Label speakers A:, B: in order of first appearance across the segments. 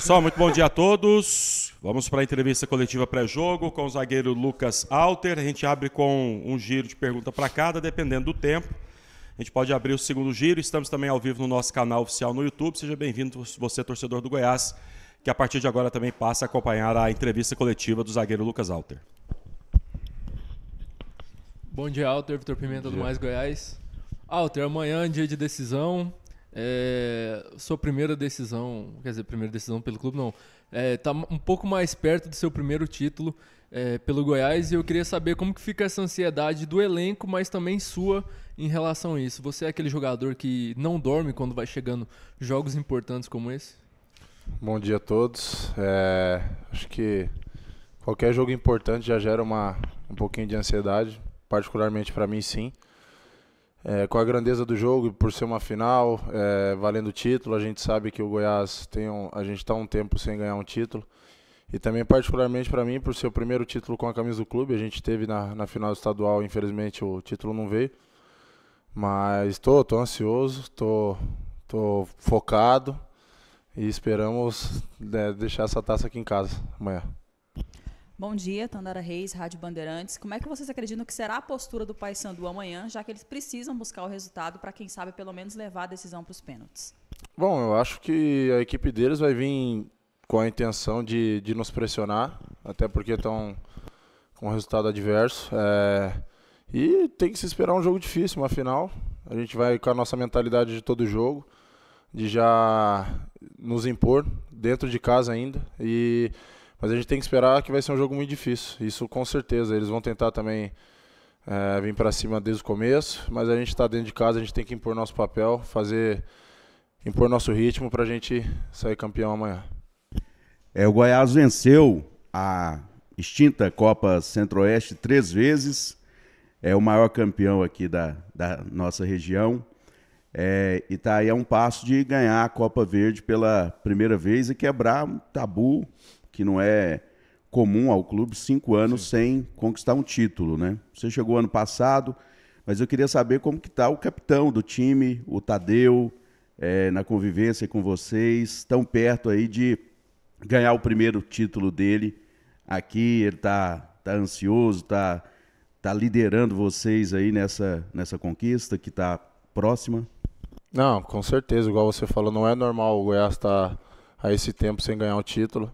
A: Pessoal, muito bom dia a todos. Vamos para a entrevista coletiva pré-jogo com o zagueiro Lucas Alter. A gente abre com um giro de pergunta para cada, dependendo do tempo. A gente pode abrir o segundo giro. Estamos também ao vivo no nosso canal oficial no YouTube. Seja bem-vindo, você, torcedor do Goiás, que a partir de agora também passa a acompanhar a entrevista coletiva do zagueiro Lucas Alter. Bom dia, Alter. Vitor Pimenta dia. do Mais Goiás. Alter, amanhã é dia de decisão é, sua primeira decisão, quer dizer, primeira decisão pelo clube, não, está é, tá um pouco mais perto do seu primeiro título é, pelo Goiás e eu queria saber como que fica essa ansiedade do elenco, mas também sua em relação a isso. Você é aquele jogador que não dorme quando vai chegando jogos importantes como esse?
B: Bom dia a todos. É, acho que qualquer jogo importante já gera uma, um pouquinho de ansiedade, particularmente para mim, sim. É, com a grandeza do jogo, por ser uma final, é, valendo o título, a gente sabe que o Goiás tem um, a gente está um tempo sem ganhar um título. E também particularmente para mim, por ser o primeiro título com a camisa do clube, a gente teve na, na final estadual, infelizmente o título não veio. Mas estou tô, tô ansioso, estou tô, tô focado e esperamos né, deixar essa taça aqui em casa amanhã.
C: Bom dia, Tandara Reis, Rádio Bandeirantes. Como é que vocês acreditam que será a postura do Paysandu amanhã, já que eles precisam buscar o resultado para, quem sabe, pelo menos levar a decisão para os pênaltis?
B: Bom, eu acho que a equipe deles vai vir com a intenção de, de nos pressionar, até porque estão com um resultado adverso. É... E tem que se esperar um jogo difícil, uma final. A gente vai com a nossa mentalidade de todo jogo, de já nos impor dentro de casa ainda. E mas a gente tem que esperar que vai ser um jogo muito difícil. Isso com certeza. Eles vão tentar também é, vir para cima desde o começo, mas a gente está dentro de casa, a gente tem que impor nosso papel, fazer, impor nosso ritmo para a gente sair campeão amanhã.
A: É, o Goiás venceu a extinta Copa Centro-Oeste três vezes, é o maior campeão aqui da, da nossa região. É, e está aí a um passo de ganhar a Copa Verde pela primeira vez e quebrar um tabu que não é comum ao clube, cinco anos Sim. sem conquistar um título, né? Você chegou ano passado, mas eu queria saber como que está o capitão do time, o Tadeu, é, na convivência com vocês, tão perto aí de ganhar o primeiro título dele aqui, ele está tá ansioso, está tá liderando vocês aí nessa, nessa conquista que está
B: próxima? Não, com certeza, igual você falou, não é normal o Goiás estar tá a esse tempo sem ganhar o título.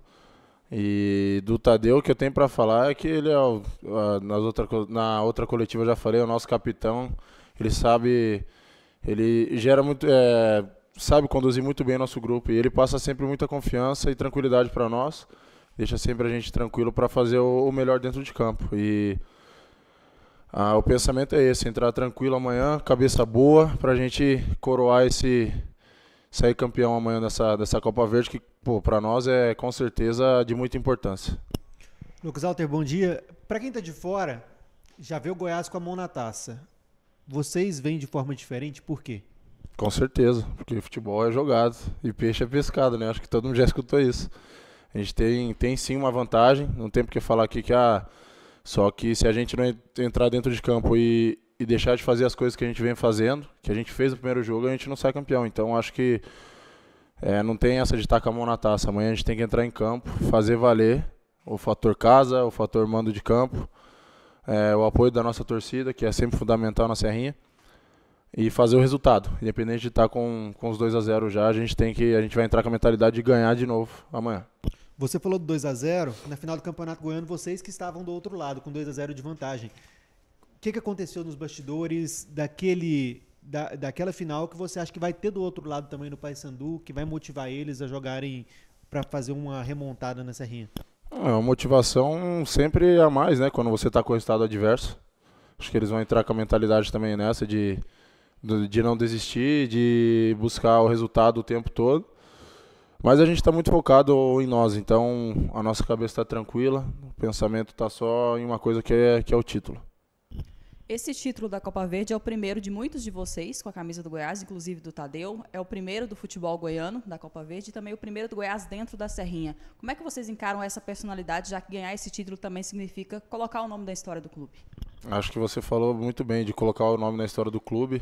B: E do Tadeu, o que eu tenho para falar é que ele é, o, a, nas outra, na outra coletiva eu já falei, o nosso capitão. Ele sabe, ele gera muito, é, sabe conduzir muito bem o nosso grupo e ele passa sempre muita confiança e tranquilidade para nós. Deixa sempre a gente tranquilo para fazer o, o, melhor dentro de campo. E a, o pensamento é esse: entrar tranquilo amanhã, cabeça boa, para a gente coroar esse sair campeão amanhã dessa, dessa Copa Verde, que para nós é com certeza de muita importância.
A: Lucas Alter, bom dia. Para quem está de fora, já vê o Goiás com a mão na taça. Vocês vêm de forma diferente,
B: por quê? Com certeza, porque futebol é jogado e peixe é pescado, né? Acho que todo mundo já escutou isso. A gente tem, tem sim uma vantagem, não tem porque falar aqui que a. Ah, só que se a gente não entrar dentro de campo e, e deixar de fazer as coisas que a gente vem fazendo, que a gente fez no primeiro jogo, a gente não sai campeão. Então acho que é, não tem essa de tacar a mão na taça. Amanhã a gente tem que entrar em campo, fazer valer o fator casa, o fator mando de campo, é, o apoio da nossa torcida, que é sempre fundamental na Serrinha, e fazer o resultado. Independente de estar com, com os 2 a 0 já, a gente tem que a gente vai entrar com a mentalidade de ganhar de novo amanhã.
A: Você falou do 2 a 0 na final do Campeonato Goiano, vocês que estavam do outro lado com 2 a 0 de vantagem que, que aconteceu nos bastidores daquele da, daquela final que você acha que vai ter do outro lado também no Paysandu, que vai motivar eles a jogarem para fazer uma remontada nessa rinha?
B: É uma motivação sempre a mais, né? Quando você está com resultado adverso. Acho que eles vão entrar com a mentalidade também nessa de, de não desistir, de buscar o resultado o tempo todo. Mas a gente está muito focado em nós, então a nossa cabeça está tranquila, o pensamento está só em uma coisa que é, que é o título.
C: Esse título da Copa Verde é o primeiro de muitos de vocês com a camisa do Goiás, inclusive do Tadeu. É o primeiro do futebol goiano da Copa Verde e também o primeiro do Goiás dentro da Serrinha. Como é que vocês encaram essa personalidade, já que ganhar esse título também significa colocar o nome da história do clube?
B: Acho que você falou muito bem de colocar o nome na história do clube.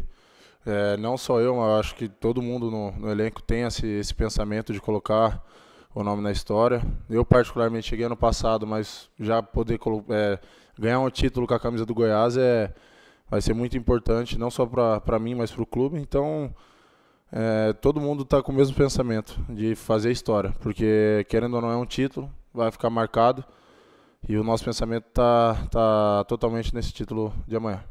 B: É, não só eu, mas acho que todo mundo no, no elenco tem esse, esse pensamento de colocar o nome na história. Eu, particularmente, cheguei ano passado, mas já poder é, ganhar um título com a camisa do Goiás é, vai ser muito importante, não só para mim, mas para o clube. Então, é, todo mundo está com o mesmo pensamento de fazer história, porque, querendo ou não, é um título, vai ficar marcado. E o nosso pensamento está tá totalmente nesse título de amanhã.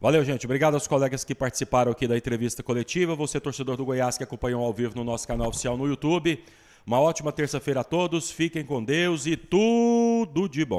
B: Valeu, gente. Obrigado aos
A: colegas que participaram aqui da entrevista coletiva. Você, torcedor do Goiás, que acompanhou ao vivo no nosso canal oficial no YouTube. Uma ótima terça-feira a todos. Fiquem com Deus e tudo de bom.